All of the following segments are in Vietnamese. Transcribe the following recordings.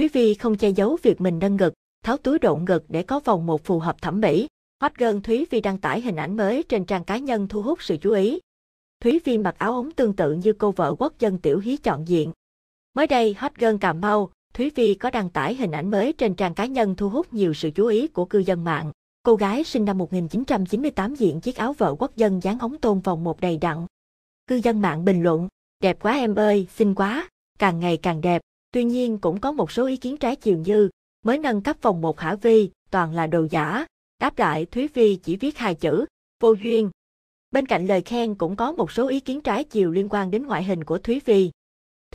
Thúy Vi không che giấu việc mình nâng ngực, tháo túi độn ngực để có vòng một phù hợp thẩm mỹ. Hot Girl Thúy Vi đăng tải hình ảnh mới trên trang cá nhân thu hút sự chú ý. Thúy Vi mặc áo ống tương tự như cô vợ quốc dân Tiểu Hí chọn diện. Mới đây, Hot Girl Cà Mau, Thúy Vi có đăng tải hình ảnh mới trên trang cá nhân thu hút nhiều sự chú ý của cư dân mạng. Cô gái sinh năm 1998 diện chiếc áo vợ quốc dân dáng ống tôn vòng một đầy đặn. Cư dân mạng bình luận, đẹp quá em ơi, xinh quá, càng ngày càng đẹp, Tuy nhiên cũng có một số ý kiến trái chiều như mới nâng cấp vòng một hả vi, toàn là đồ giả. Đáp lại Thúy Vi chỉ viết hai chữ, vô duyên. Bên cạnh lời khen cũng có một số ý kiến trái chiều liên quan đến ngoại hình của Thúy Vi.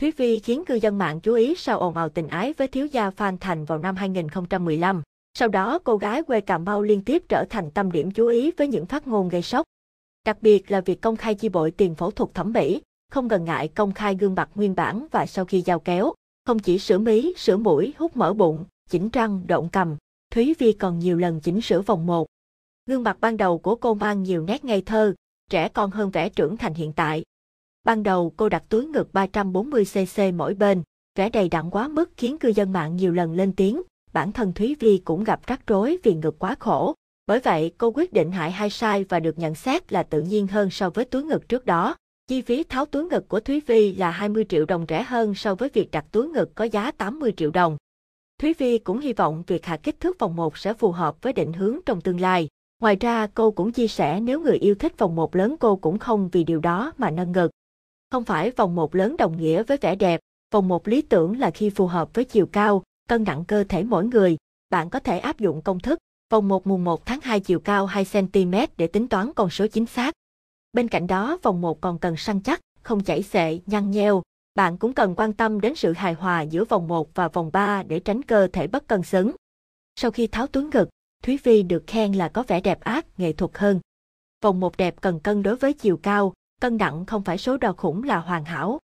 Thúy Vi khiến cư dân mạng chú ý sau ồn ào tình ái với thiếu gia Phan Thành vào năm 2015. Sau đó cô gái quê Cà Mau liên tiếp trở thành tâm điểm chú ý với những phát ngôn gây sốc. Đặc biệt là việc công khai chi bội tiền phẫu thuật thẩm mỹ, không ngần ngại công khai gương mặt nguyên bản và sau khi giao kéo. Không chỉ sửa mí, sửa mũi, hút mỡ bụng, chỉnh răng, động cầm, Thúy Vi còn nhiều lần chỉnh sửa vòng một. Gương mặt ban đầu của cô mang nhiều nét ngây thơ, trẻ con hơn vẻ trưởng thành hiện tại. Ban đầu cô đặt túi ngực 340cc mỗi bên, vẻ đầy đặn quá mức khiến cư dân mạng nhiều lần lên tiếng, bản thân Thúy Vi cũng gặp rắc rối vì ngực quá khổ. Bởi vậy, cô quyết định hại hai sai và được nhận xét là tự nhiên hơn so với túi ngực trước đó. Chi phí tháo túi ngực của Thúy Vy là 20 triệu đồng rẻ hơn so với việc đặt túi ngực có giá 80 triệu đồng. Thúy Vy cũng hy vọng việc hạ kích thước vòng 1 sẽ phù hợp với định hướng trong tương lai. Ngoài ra, cô cũng chia sẻ nếu người yêu thích vòng 1 lớn cô cũng không vì điều đó mà nâng ngực. Không phải vòng 1 lớn đồng nghĩa với vẻ đẹp, vòng 1 lý tưởng là khi phù hợp với chiều cao, cân nặng cơ thể mỗi người. Bạn có thể áp dụng công thức vòng 1 mùng 1 tháng 2 chiều cao 2 cm để tính toán con số chính xác. Bên cạnh đó vòng một còn cần săn chắc, không chảy xệ, nhăn nheo. Bạn cũng cần quan tâm đến sự hài hòa giữa vòng 1 và vòng 3 để tránh cơ thể bất cân xứng. Sau khi tháo túi ngực, Thúy Vi được khen là có vẻ đẹp ác, nghệ thuật hơn. Vòng 1 đẹp cần cân đối với chiều cao, cân nặng không phải số đo khủng là hoàn hảo,